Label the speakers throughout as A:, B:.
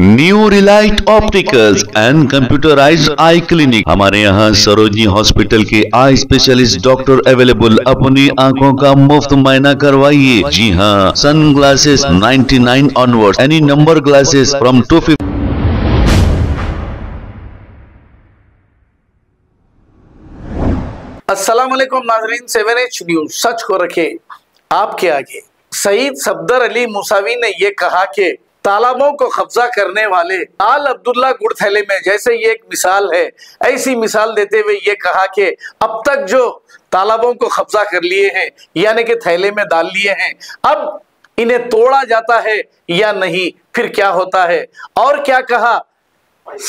A: New Relight opticals and computerized eye clinic हमारे यहाँ Sarojini hospital के आई स्पेशलिस्ट डॉक्टर अवेलेबल अपनी आंखों का मुफ्त मायना करवाइए जी हाँ sunglasses nine onward any number glasses from two असलम नाजरीन सेवन एच न्यूज सच को रखे आपके आगे सईद सफदर अली मुसावी ने यह कहा कि तालाबों को कब्जा करने वाले आल अब्दुल्ला गुड़थैले में जैसे ये एक मिसाल है ऐसी मिसाल देते हुए ये कहा कि अब तक जो तालाबों को कब्जा कर लिए हैं यानी कि थैले में डाल लिए हैं अब इन्हें तोड़ा जाता है या नहीं फिर क्या होता है और क्या कहा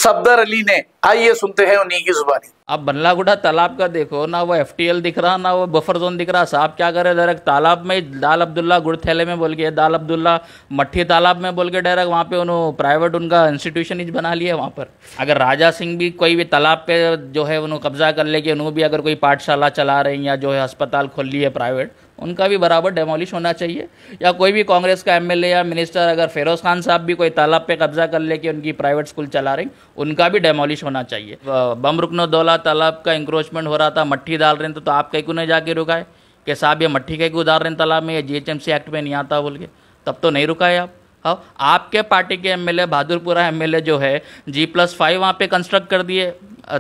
A: सफदर अली ने आइए सुनते हैं उन्हीं की जुबानी आप बनलागुड़ा तालाब का देखो ना वो एफ दिख रहा ना वो बफर जोन दिख रहा साहब क्या करे डायरेक्ट तालाब में दाल अब्दुल्ला गुड़ थैले में बोल के दाल अब्दुल्ला मट्ठी तालाब में बोल के डायरेक्ट वहाँ पे उन्होंने प्राइवेट उनका इंस्टीट्यूशन ही बना लिया वहाँ पर अगर राजा सिंह भी कोई भी तालाब पे जो है उन्होंने कब्जा कर लेके उन्होंने भी अगर कोई पाठशाला चला रही या जो है अस्पताल खोल ली है प्राइवेट उनका भी बराबर डेमोलिश होना चाहिए या कोई भी कांग्रेस का एम या मिनिस्टर अगर फेरोज खान साहब भी कोई तालाब पे कब्जा कर लेके उनकी प्राइवेट स्कूल चला रही उनका भी डेमोलिश होना चाहिए बम रुकनो दौला रहा तालाब का इंक्रोचमेंट हो रहा था मट्टी डाल रहे थे तो आप कहीं को नहीं जाके रुकाए कि साहब ये मट्टी कहीं को उधार रहे हैं तालाब में या जी एक्ट में नहीं आता बोल के तब तो नहीं रुकाए आप हाँ आपके पार्टी के एमएलए बहादुरपुरा एम जो है जी प्लस फाइव वहाँ पर कंस्ट्रक्ट कर दिए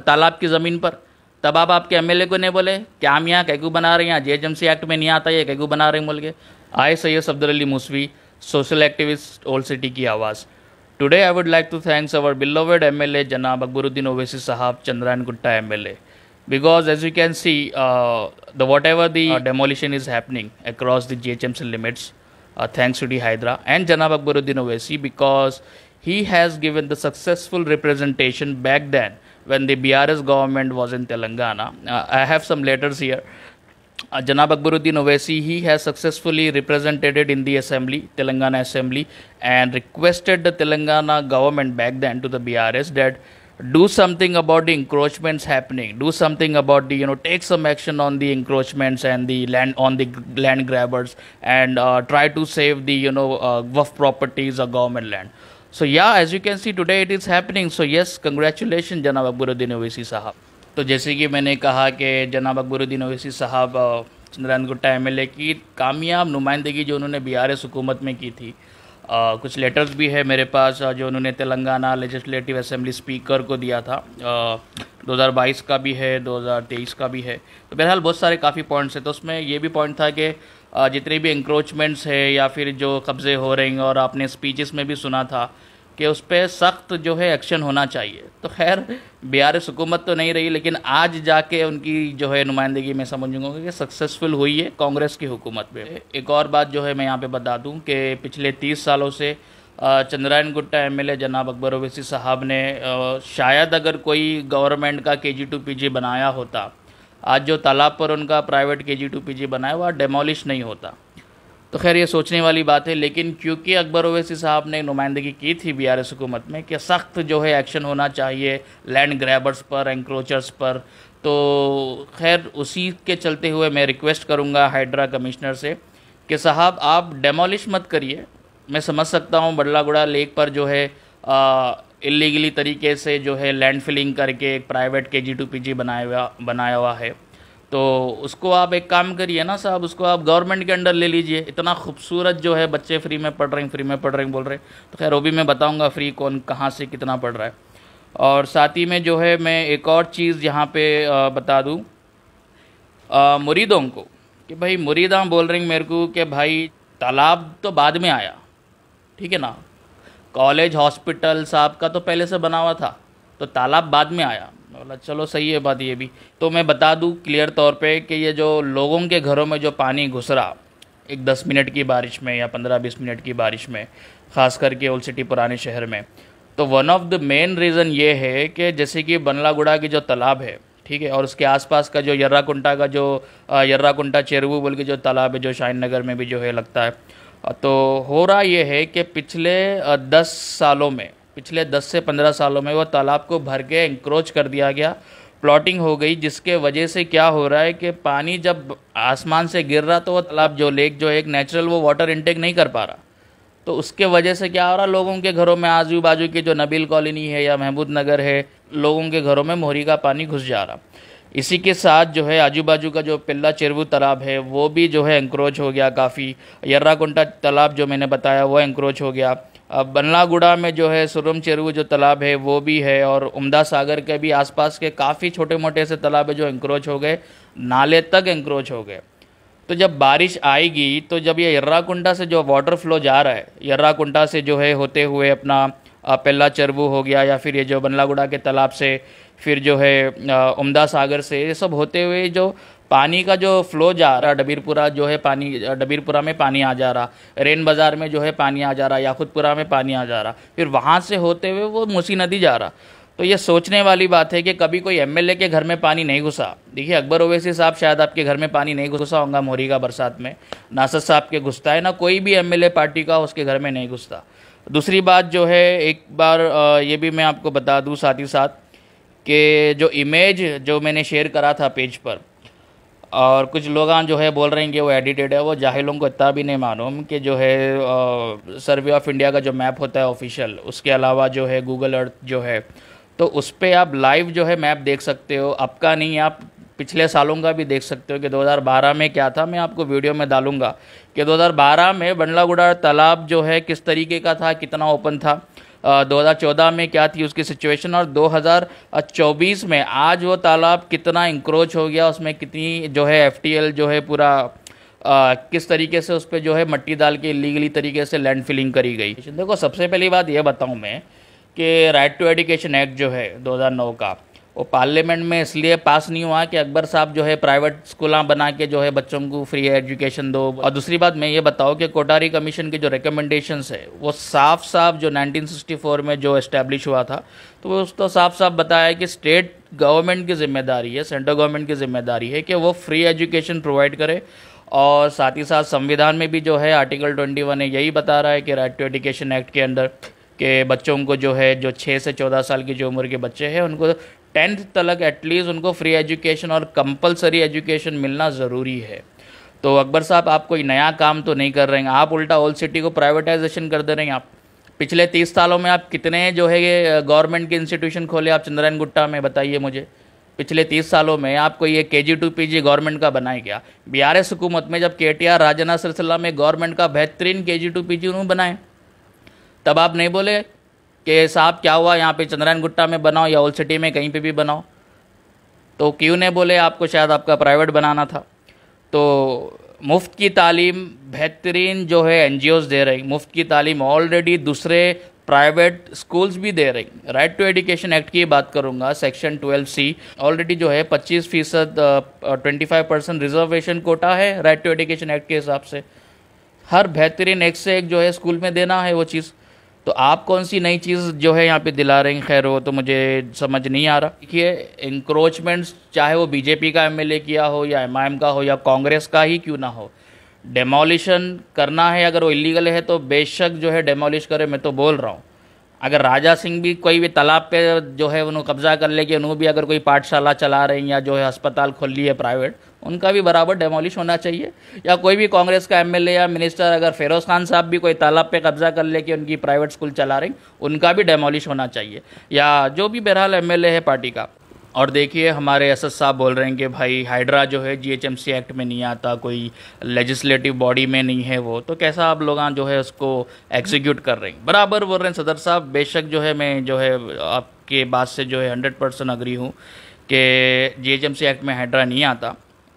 A: तालाब की ज़मीन पर तब आप आपके एम को नहीं बोले कि हम यहाँ कैगू बना रहे हैं जीएचएमसी एक्ट में नहीं आता ये कैगू बना रहे हैं बोल के आए Syed Sabdar Ali Moosavi social activist old city की आवाज़ Today I would like to thank our beloved MLA Janab Akbaruddin Ovesi Sahab Chandran Gutta MLA because as you can see uh, the whatever the uh, demolition is happening across the GHMC limits uh, thanks to the Hydra and Janab Akbaruddin Ovesi because he has given the successful representation back then when the BRS government was in Telangana. Uh, I have some letters here. Uh, Janab Akbaruddin Owaisi, he has successfully represented it in the assembly, Telangana assembly, and requested the Telangana government back then to the BRS that do something about the encroachments happening, do something about the, you know, take some action on the encroachments and the land, on the land grabbers and uh, try to save the, you know, uh, properties or government land. So yeah, as you can see today it is happening. So yes, congratulations Janab Akbaruddin Owaisi Sahab. तो जैसे कि मैंने कहा कि जनाब अकबरुद्दीन अवैसी साहब Narayan Gutta M L की कामयाब नुमाइंदगी जो उन्होंने बी आर एस हुकूमत में की थी आ, कुछ लेटर्स भी है मेरे पास जो उन्होंने तेलंगाना लेजिस्लेटिव असेंबली स्पीकर को दिया था आ, 2022 का भी है 2023 का भी है तो बहरहाल बहुत सारे काफ़ी पॉइंट्स हैं तो उसमें ये भी पॉइंट था कि जितने भी इंक्रोचमेंट्स है या फिर जो कब्ज़े हो रहे हैं और आपने स्पीचेस में भी सुना था कि उस पर सख्त जो है एक्शन होना चाहिए तो खैर बिहार हुकूमत तो नहीं रही लेकिन आज जाके उनकी जो है नुमाइंदगी मैं समझूंगा कि सक्सेसफुल हुई है कांग्रेस की हुकूमत में एक और बात जो है मैं यहाँ पे बता दूँ कि पिछले तीस सालों से चंद्रायन गुट्टा एमएलए जनाब अकबर ओवैसी साहब ने शायद अगर कोई गवर्नमेंट का के जी टू पी जी बनाया होता आज जो तालाब पर उनका प्राइवेट के जी टू पी जी बनाया हुआ डेमोलिश नहीं होता तो खैर ये सोचने वाली बात है लेकिन क्योंकि अकबर ओवैसी साहब ने नुमाइंदगी की थी बी आर एस हुकूमत में कि सख्त जो है एक्शन होना चाहिए लैंड ग्रैबर्स पर एंक्रोचर्स पर तो खैर उसी के चलते हुए मैं रिक्वेस्ट करूँगा हाइड्रा कमिश्नर से कि साहब आप डेमोलिश मत करिए मैं समझ सकता हूँ बडलागुड़ा लेक पर जो है इलीगली तरीके से जो है लैंड फिलिंग करके एक प्राइवेट के जी टू पी जी बनाया हुआ बनाया हुआ है तो उसको आप एक काम करिए ना साहब उसको आप गवर्नमेंट के अंडर ले लीजिए इतना खूबसूरत जो है बच्चे फ्री में पढ़ रहे हैं फ्री में पढ़ रहे हैं बोल रहे हैं तो खैर वो भी मैं बताऊँगा फ्री कौन कहाँ से कितना पढ़ रहा है और साथ ही में जो है मैं एक और चीज़ यहाँ पे बता दूँ मुरीदों को कि भाई मुरीदा बोल रहे हैं मेरे को कि भाई तालाब तो बाद में आया ठीक है ना कॉलेज हॉस्पिटल साहब का तो पहले से बना हुआ था तो तालाब बाद में आया वाला मतलब चलो सही है बात ये भी तो मैं बता दूँ क्लियर तौर पे कि ये जो लोगों के घरों में जो पानी घुस रहा एक दस मिनट की बारिश में या पंद्रह बीस मिनट की बारिश में ख़ास करके ओल्ड सिटी पुराने शहर में तो one of the main reason ये है कि जैसे कि बनलागुड़ा की जो तालाब है ठीक है और उसके आसपास का जो यर्राकुंटा का जो यर्राकुंटा चेरवू बोल के जो तालाब है जो शाहीन नगर में भी जो है लगता है तो हो रहा ये है कि पिछले दस सालों में पिछले 10 से 15 सालों में वह तालाब को भर के इंक्रोच कर दिया गया प्लॉटिंग हो गई जिसके वजह से क्या हो रहा है कि पानी जब आसमान से गिर रहा तो वह तालाब जो लेक जो एक नेचुरल वो वाटर इंटेक नहीं कर पा रहा तो उसके वजह से क्या हो रहा लोगों के घरों में आजू बाजू की जो नबील कॉलोनी है या महमूद नगर है लोगों के घरों में मोहरी का पानी घुस जा रहा इसी के साथ जो है आजू बाजू का जो पिल्ला चिरवू तालाब है वो भी जो है इंक्रोच हो गया काफ़ी यर्राकुंटा तालाब जो मैंने बताया वो इंक्रोच हो गया बनलागुड़ा में जो है सुरम चेरू जो तालाब है वो भी है और उमदा सागर के भी आसपास के काफ़ी छोटे मोटे ऐसे तालाब है जो इंक्रोच हो गए नाले तक इंक्रोच हो गए तो जब बारिश आएगी तो जब ये यर्राकुंडा से जो वाटर फ्लो जा रहा है यर्राकुंडा से जो है होते हुए अपना पेला चरबू हो गया या फिर ये जो बनलागुड़ा के तालाब से फिर जो है उमदा सागर से ये सब होते हुए जो पानी का जो फ्लो जा रहा डबीरपुरा जो है पानी डबीरपुरा में पानी आ जा रहा रेन बाज़ार में जो है पानी आ जा रहा याकूतपुरा में पानी आ जा रहा फिर वहाँ से होते हुए वो मूसी नदी जा रहा तो ये सोचने वाली बात है कि कभी कोई एमएलए के घर में पानी नहीं घुसा देखिए अकबर ओवैसी साहब शायद आपके घर में पानी नहीं घुसा होगा मोहरी का बरसात में नासद साहब के घुसता है ना कोई भी एम पार्टी का उसके घर में नहीं घुसता दूसरी बात जो है एक बार ये भी मैं आपको बता दूँ साथ ही साथ कि जो इमेज जो मैंने शेयर करा था पेज पर और कुछ लोग जो है बोल रहे हैं कि वो एडिटेड है वो जाहिलों को इतना भी नहीं मालूम कि जो है सर्वे ऑफ इंडिया का जो मैप होता है ऑफिशियल उसके अलावा जो है गूगल अर्थ जो है तो उस पर आप लाइव जो है मैप देख सकते हो आपका नहीं आप पिछले सालों का भी देख सकते हो कि 2012 में क्या था मैं आपको वीडियो में डालूंगा कि 2012 में बंडलागुड़ा तालाब जो है किस तरीके का था कितना ओपन था 2014 में क्या थी उसकी सिचुएशन और 2024 में आज वो तालाब कितना इंक्रोच हो गया उसमें कितनी जो है एफ जो है पूरा आ, किस तरीके से उस पर जो है मट्टी डाल के इलीगली तरीके से लैंड फिलिंग करी गई देखो सबसे पहली बात यह बताऊँ मैं कि राइट टू एडुकेशन एक्ट जो है 2009 का वो पार्लियामेंट में इसलिए पास नहीं हुआ कि अकबर साहब जो है प्राइवेट स्कूल बना के जो है बच्चों को फ्री एजुकेशन दो और दूसरी बात मैं ये बताऊँ कि कोटारी कमीशन के जो रिकमेंडेशन है वो साफ साफ जो 1964 में जो इस्टेब्लिश हुआ था तो वो उसको साफ साफ बताया कि स्टेट गवर्नमेंट की जिम्मेदारी है सेंट्रल गवर्नमेंट की जिम्मेदारी है कि वो फ्री एजुकेशन प्रोवाइड करे और साथ ही साथ संविधान में भी जो है आर्टिकल ट्वेंटी वन है यही बता रहा है कि राइट टू एजुकेशन एक्ट के अंदर के बच्चों को जो है जो छः से चौदह साल की जो उम्र के बच्चे हैं उनको टेंथ तक एटलीस्ट उनको फ्री एजुकेशन और कंपलसरी एजुकेशन मिलना ज़रूरी है तो अकबर साहब आप कोई नया काम तो नहीं कर रहे हैं आप उल्टा ओल्ड सिटी को प्राइवेटाइजेशन कर दे रहे हैं आप पिछले तीस सालों में आप कितने जो है ये गवर्नमेंट के इंस्टीट्यूशन खोले आप चंद्रायन गुट्टा में बताइए मुझे पिछले तीस सालों में आपको ये K G to P G government का बनाया गया बी आर एस हुकूमत में जब के टी आर राजना सिलसिला में गवर्नमेंट का बेहतरीन के जी टू पी जी उन्होंने बनाए तब आप नहीं बोले कि साहब क्या हुआ यहाँ पे चंद्रायन गुट्टा में बनाओ या ओल्ड सिटी में कहीं पे भी बनाओ तो क्यू ने बोले आपको शायद आपका प्राइवेट बनाना था तो मुफ्त की तालीम बेहतरीन जो है एन दे रही मुफ्त की तालीम ऑलरेडी दूसरे प्राइवेट स्कूल्स भी दे रही राइट टू एजुकेशन एक्ट की बात करूंगा सेक्शन ट्वेल्व सी ऑलरेडी जो है 25 फीसद twenty five percent reservation quota है राइट टू एजुकेशन एक्ट के हिसाब से हर बेहतरीन एक से एक जो है स्कूल में देना है वो चीज़ तो आप कौन सी नई चीज़ जो है यहाँ पे दिला रहे हैं खैर वो तो मुझे समझ नहीं आ रहा देखिए इंक्रोचमेंट्स चाहे वो बीजेपी का एम किया हो या एम का हो या कांग्रेस का ही क्यों ना हो डेमोलिशन करना है अगर वो इलीगल है तो बेशक जो है डेमोलिश करे मैं तो बोल रहा हूँ अगर राजा सिंह भी कोई भी तालाब पे जो है उन्होंने कब्जा कर ले कि उन्होंने भी अगर कोई पाठशाला चला रहे हैं या जो है अस्पताल खोल ली है प्राइवेट उनका भी बराबर डेमोलिश होना चाहिए या कोई भी कांग्रेस का एमएलए या मिनिस्टर अगर फेरोज खान साहब भी कोई तालाब पे कब्जा कर ले कि उनकी प्राइवेट स्कूल चला रही उनका भी डेमोलिश होना चाहिए या जो भी बहरहाल एम है पार्टी का और देखिए हमारे एस साहब बोल रहे हैं कि भाई हाइड्रा जो है जीएचएमसी एक्ट में नहीं आता कोई लेजिस्लेटिव बॉडी में नहीं है वो तो कैसा आप लोग जो है उसको एग्जीक्यूट कर रहे हैं बराबर बोल रहे हैं सदर साहब बेशक जो है मैं जो है आपके बात से जो है हंड्रेड परसेंट अग्री हूँ कि जी एक्ट में हाइड्रा नहीं आता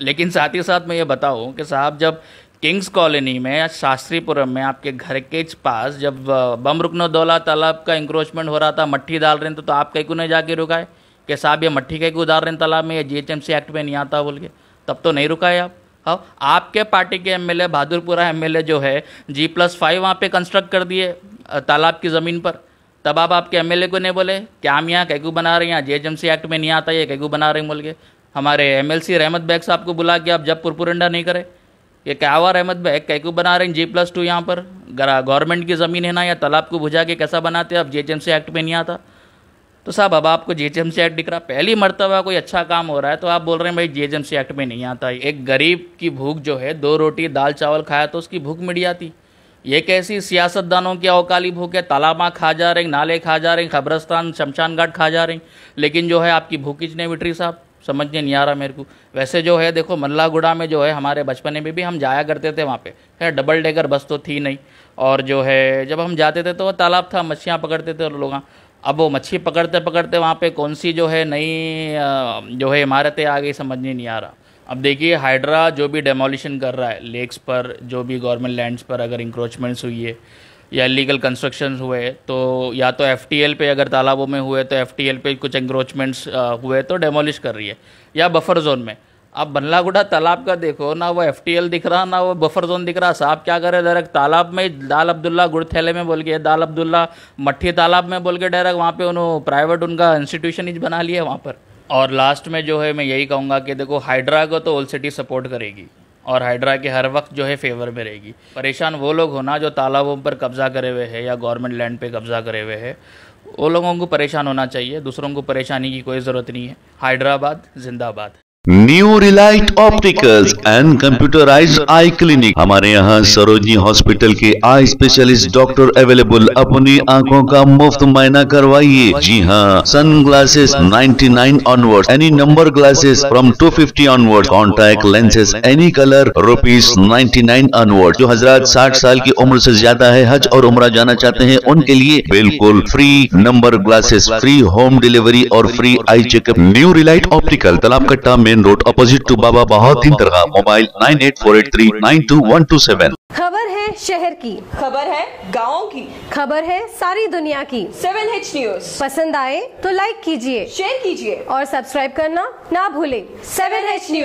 A: लेकिन साथ ही साथ मैं ये बताऊँ कि साहब जब किंग्स कॉलोनी में या शास्त्रीपुरम में आपके घर के पास जब बम रुकनो दौला तालाब का इंक्रोचमेंट हो रहा था मट्टी डाल रहे थे तो, तो आप कहीं को नहीं जाके रुकाए कि साहब ये मट्टी का उधार रहे तालाब में या सी एक्ट में नहीं आता बोल के तब तो नहीं रुका है आप हाँ आपके पार्टी के एमएलए बहादुरपुरा एमएलए जो है जी प्लस फाइव वहाँ पर कंस्ट्रक्ट कर दिए तालाब की ज़मीन पर तब आप आपके एमएलए को नहीं बोले क्या हम यहाँ कैगू बना रहे हैं यहाँ सी एक्ट में नहीं आता ये कैगू बना रहे हैं बोल के हमारे एम एल रहमत बैग साहब को बुला के आप जब पुरपुरंडा नहीं करें ये हुआ रहमत बैग कैकू बना रहे हैं जी प्लस टू यहाँ पर गवर्नमेंट की ज़मीन है ना या तालाब को बुझा के कैसा बनाते हैं आप जी एक्ट में नहीं आता तो साहब अब आपको जे एक्ट दिख रहा पहली मरतबा कोई अच्छा काम हो रहा है तो आप बोल रहे हैं भाई जे एक्ट में नहीं आता एक गरीब की भूख जो है दो रोटी दाल चावल खाया तो उसकी भूख मिट जाती ये कैसी सियासतदानों की अवकाली भूख है तालाबा खा जा रही नाले खा जा रही खबरस्तान शमशान घाट खा जा रही लेकिन जो है आपकी भूख किचने मिटरी साहब समझ नहीं आ रहा मेरे को वैसे जो है देखो मल्लागुड़ा में जो है हमारे बचपने में भी हम जाया करते थे वहाँ पे खैर डबल डेकर बस तो थी नहीं और जो है जब हम जाते थे तो वह तालाब था मछलियाँ पकड़ते थे और लोग अब वो मच्छी पकड़ते पकड़ते वहाँ पे कौन सी जो है नई जो है इमारतें आ गई समझ नहीं आ रहा अब देखिए हाइड्रा जो भी डेमोलिशन कर रहा है लेक्स पर जो भी गवर्नमेंट लैंड्स पर अगर इंक्रोचमेंट्स हुई है या इलीगल कंस्ट्रक्शन हुए तो या तो एफ पे अगर तालाबों में हुए तो एफ पे कुछ इंक्रोचमेंट्स हुए तो डेमोलिश कर रही है या बफर जोन में आप बनलागुड़ा तालाब का देखो ना वो एफ दिख रहा ना वो बफर जोन दिख रहा साहब क्या करे डायरेक्ट तालाब में दाल अब्दुल्ला गुड़ थैले में बोल के दाल अब्दुल्ला मट्ठी तालाब में बोल के डायरेक्ट वहाँ पे उन्होंने प्राइवेट उनका इंस्टीट्यूशन ही बना लिया वहाँ पर और लास्ट में जो है मैं यही कहूँगा कि देखो हाइड्रा को तो ओल सिटी सपोर्ट करेगी और हाइड्रा के हर वक्त जो है फेवर में रहेगी परेशान वो लोग होना जो तालाबों पर कब्ज़ा करे हुए है या गवर्नमेंट लैंड पे कब्ज़ा करे हुए है वो लोगों को परेशान होना चाहिए दूसरों को परेशानी की कोई ज़रूरत नहीं है हैदराबाद जिंदाबाद new Relight opticals and computerize eye clinic हमारे यहाँ सरोजी हॉस्पिटल के आई स्पेशलिस्ट डॉक्टर अवेलेबल अपनी आंखों का मुफ्त मायना करवाइए जी हाँ sunglasses ninety nine onward any number glasses from two fifty onward contact lenses any colour rupees ninety nine onward जो हजरात साठ साल की उम्र ऐसी ज्यादा है हज और उम्र जाना चाहते हैं उनके लिए बिल्कुल free number glasses free home delivery और free eye checkup new Relight optical Talab Katta में main road opposite to Baba बहादीन दरगाह mobile nine eight four eight three nine two one two seven खबर है शहर की खबर है गाँव की खबर है सारी दुनिया की सेवन एच न्यूज पसंद आए तो लाइक कीजिए शेयर कीजिए और सब्सक्राइब करना ना भूले सेवन एच न्यूज